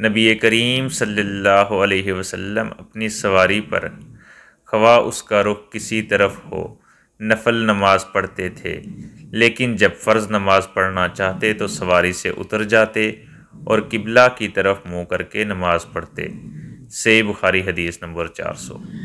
नबी करीम सल्लल्लाहु अलैहि वसल्लम अपनी सवारी पर खवा उसका रुख किसी तरफ हो नफल नमाज पढ़ते थे लेकिन जब फ़र्ज़ नमाज पढ़ना चाहते तो सवारी से उतर जाते और किबला की तरफ मुंह करके नमाज पढ़ते से बुखारी हदीस नंबर चार सौ